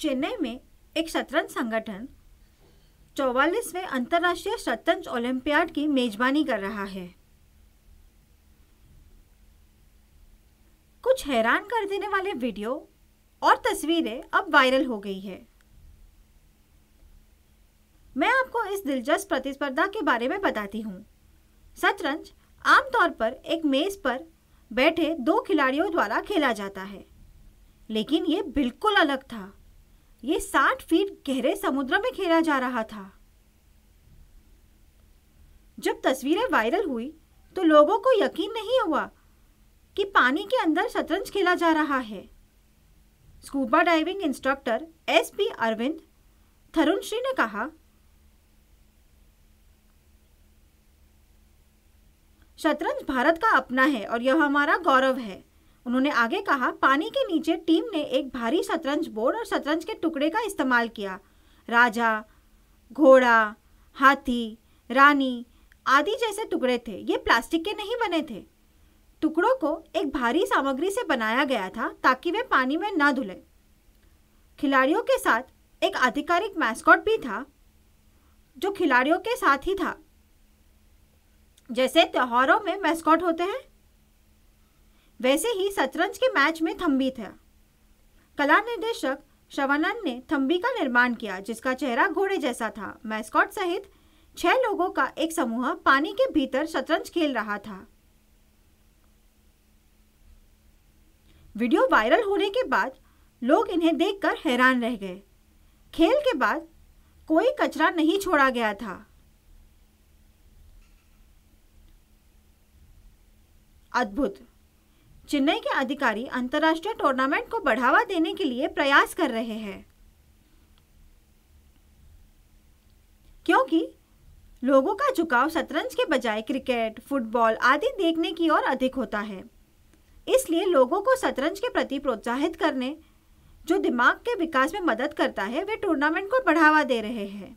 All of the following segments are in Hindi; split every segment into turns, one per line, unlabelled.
चेन्नई में एक शतरंज संगठन चौवालीसवें अंतर्राष्ट्रीय शतरंज ओलंपियाड की मेजबानी कर रहा है कुछ हैरान कर देने वाले वीडियो और तस्वीरें अब वायरल हो गई है मैं आपको इस दिलचस्प प्रतिस्पर्धा के बारे में बताती हूँ शतरंज आमतौर पर एक मेज पर बैठे दो खिलाड़ियों द्वारा खेला जाता है लेकिन ये बिल्कुल अलग था ये साठ फीट गहरे समुद्र में खेला जा रहा था जब तस्वीरें वायरल हुई तो लोगों को यकीन नहीं हुआ कि पानी के अंदर शतरंज खेला जा रहा है scuba diving instructor S P Arvind Tharun Shri ने कहा शतरंज भारत का अपना है और यह हमारा गौरव है उन्होंने आगे कहा पानी के नीचे टीम ने एक भारी शतरंज बोर्ड और शतरंज के टुकड़े का इस्तेमाल किया राजा घोड़ा हाथी रानी आदि जैसे टुकड़े थे ये प्लास्टिक के नहीं बने थे टुकड़ों को एक भारी सामग्री से बनाया गया था ताकि वे पानी में न धुले खिलाड़ियों के साथ एक आधिकारिक मैस्कॉट भी था जो खिलाड़ियों के साथ ही था जैसे त्योहारों में मैस्कॉट होते हैं वैसे ही शतरंज के मैच में थम्बी था कला निर्देशक शवानंद ने थम्बी का निर्माण किया जिसका चेहरा घोड़े जैसा था मैस्कॉट सहित छह लोगों का एक समूह पानी के भीतर शतरंज खेल रहा था वीडियो वायरल होने के बाद लोग इन्हें देखकर हैरान रह गए खेल के बाद कोई कचरा नहीं छोड़ा गया था अद्भुत चेन्नई के अधिकारी अंतर्राष्ट्रीय टूर्नामेंट को बढ़ावा देने के लिए प्रयास कर रहे हैं क्योंकि लोगों का झुकाव शतरंज के बजाय क्रिकेट फुटबॉल आदि देखने की ओर अधिक होता है इसलिए लोगों को शतरंज के प्रति प्रोत्साहित करने जो दिमाग के विकास में मदद करता है वे टूर्नामेंट को बढ़ावा दे रहे हैं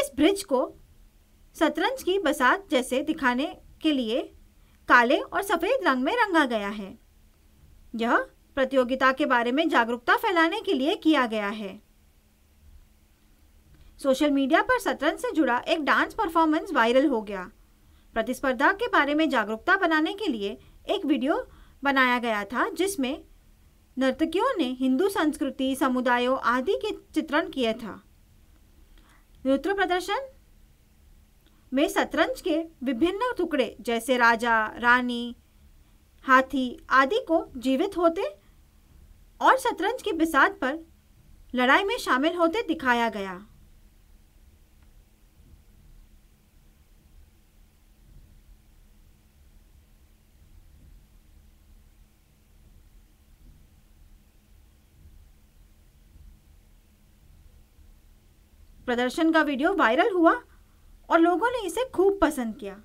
इस ब्रिज को शतरंज की बसात जैसे दिखाने के लिए काले और सफ़ेद रंग में रंगा गया है यह प्रतियोगिता के बारे में जागरूकता फैलाने के लिए किया गया है सोशल मीडिया पर शतरंज से जुड़ा एक डांस परफॉर्मेंस वायरल हो गया प्रतिस्पर्धा के बारे में जागरूकता बनाने के लिए एक वीडियो बनाया गया था जिसमें नर्तकियों ने हिंदू संस्कृति समुदायों आदि के चित्रण किया था नृत्य प्रदर्शन में शतरंज के विभिन्न टुकड़े जैसे राजा रानी हाथी आदि को जीवित होते और शतरंज के बिसात पर लड़ाई में शामिल होते दिखाया गया प्रदर्शन का वीडियो वायरल हुआ और लोगों ने इसे खूब पसंद किया